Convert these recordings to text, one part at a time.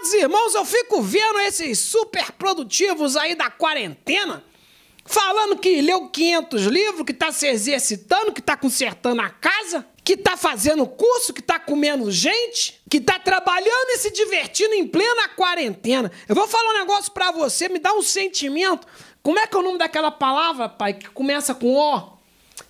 Prezados irmãos, eu fico vendo esses super produtivos aí da quarentena falando que leu 500 livros, que está se exercitando, que está consertando a casa, que está fazendo curso, que está comendo gente, que está trabalhando e se divertindo em plena quarentena. Eu vou falar um negócio para você, me dá um sentimento. Como é que é o nome daquela palavra, pai, que começa com O?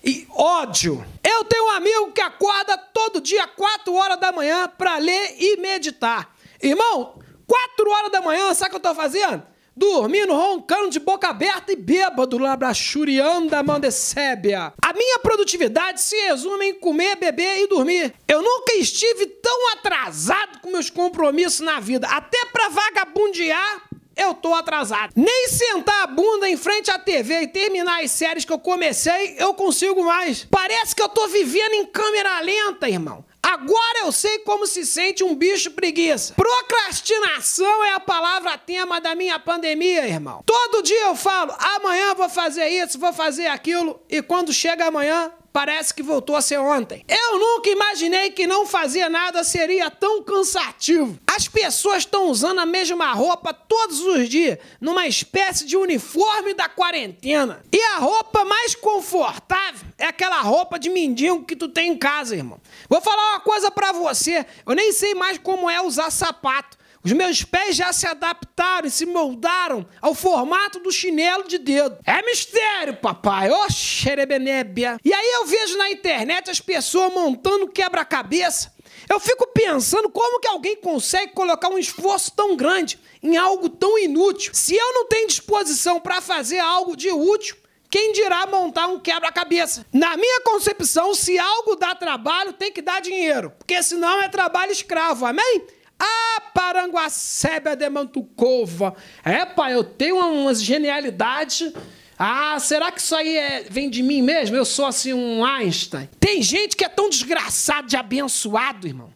e ódio. Eu tenho um amigo que acorda todo dia, 4 horas da manhã, para ler e meditar. Irmão, quatro horas da manhã, sabe o que eu tô fazendo? Dormindo, roncando de boca aberta e bêbado, labrachuriando a mão de sébia. A minha produtividade se resume em comer, beber e dormir. Eu nunca estive tão atrasado com meus compromissos na vida. Até pra vagabundear, eu tô atrasado. Nem sentar a bunda em frente à TV e terminar as séries que eu comecei, eu consigo mais. Parece que eu tô vivendo em câmera lenta, irmão. Agora eu sei como se sente um bicho preguiça. Procrastinação é a palavra tema da minha pandemia, irmão. Todo dia eu falo, amanhã vou fazer isso, vou fazer aquilo, e quando chega amanhã, parece que voltou a ser ontem. Eu nunca imaginei que não fazer nada seria tão cansativo. As pessoas estão usando a mesma roupa todos os dias, numa espécie de uniforme da quarentena. E a roupa mais confortável é aquela roupa de mendigo que tu tem em casa, irmão. Vou falar uma coisa para você. Eu nem sei mais como é usar sapato. Os meus pés já se adaptaram e se moldaram ao formato do chinelo de dedo. É mistério, papai. Ô, xerebenébia. E aí eu vejo na internet as pessoas montando quebra-cabeça. Eu fico pensando como que alguém consegue colocar um esforço tão grande em algo tão inútil. Se eu não tenho disposição para fazer algo de útil, quem dirá montar um quebra-cabeça? Na minha concepção, se algo dá trabalho, tem que dar dinheiro, porque senão é trabalho escravo, amém? Ah, Paranguacébia de Mantucova. É, pai, eu tenho umas genialidades. Ah, será que isso aí é, vem de mim mesmo? Eu sou assim um Einstein. Tem gente que é tão desgraçado de abençoado, irmão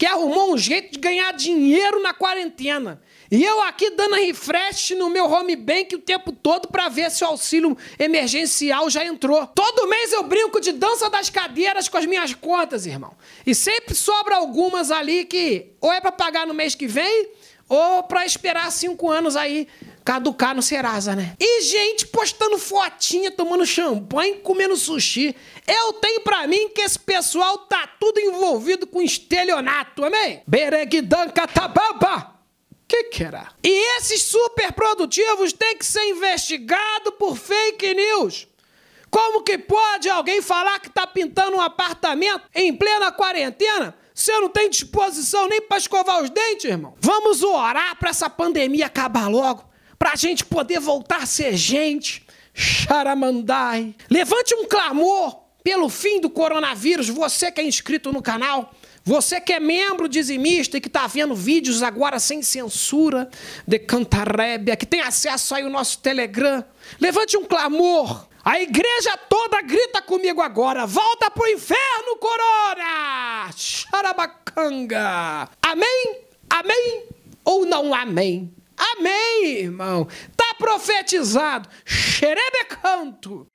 que arrumou um jeito de ganhar dinheiro na quarentena. E eu aqui dando refresh no meu home bank o tempo todo para ver se o auxílio emergencial já entrou. Todo mês eu brinco de dança das cadeiras com as minhas contas, irmão. E sempre sobra algumas ali que ou é para pagar no mês que vem ou para esperar cinco anos aí caducar no Serasa, né? E gente postando fotinha, tomando champanhe, comendo sushi. Eu tenho pra mim que esse pessoal tá tudo envolvido com estelionato, amém? Beregdan Catababa! que que era? E esses super produtivos têm que ser investigados por fake news. Como que pode alguém falar que tá pintando um apartamento em plena quarentena se eu não tenho disposição nem para escovar os dentes, irmão? Vamos orar para essa pandemia acabar logo para a gente poder voltar a ser gente. Charamandai. Levante um clamor pelo fim do coronavírus. Você que é inscrito no canal, você que é membro dizimista e que está vendo vídeos agora sem censura de Cantarébia, que tem acesso aí ao nosso Telegram, levante um clamor. A igreja toda grita comigo agora. Volta pro inferno, Corona! Charabacanga! Amém? Amém? Ou não amém? Amém, irmão. Tá profetizado. canto.